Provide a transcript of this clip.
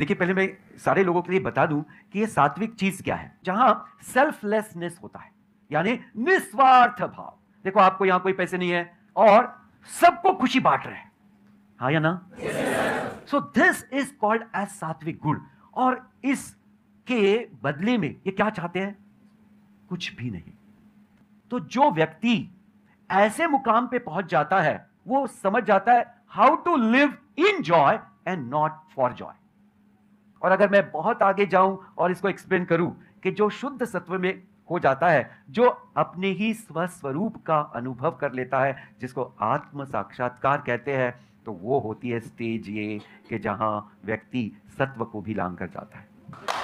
देखिए पहले मैं सारे लोगों के लिए बता दूं कि ये सात्विक चीज क्या है जहां सेल्फलेसनेस होता है यानी निस्वार्थ भाव देखो आपको यहां कोई पैसे नहीं है और सबको खुशी बांट रहे हैं हाँ या ना so this is called as सात्विक गुण और इसके बदले में ये क्या चाहते हैं कुछ भी नहीं तो जो व्यक्ति ऐसे मुकाम पे पहुंच जाता है वो समझ जाता है how to live in joy and not for joy और अगर मैं बहुत आगे जाऊं और इसको एक्सप्लेन करूं कि जो शुद्ध सत्व में हो जाता है जो अपने ही स्वस्वरूप का अनुभव कर लेता है जिसको आत्म साक्षात्कार कहते हैं तो वो होती है स्टेज ये कि जहाँ व्यक्ति सत्व को भी लांग कर जाता है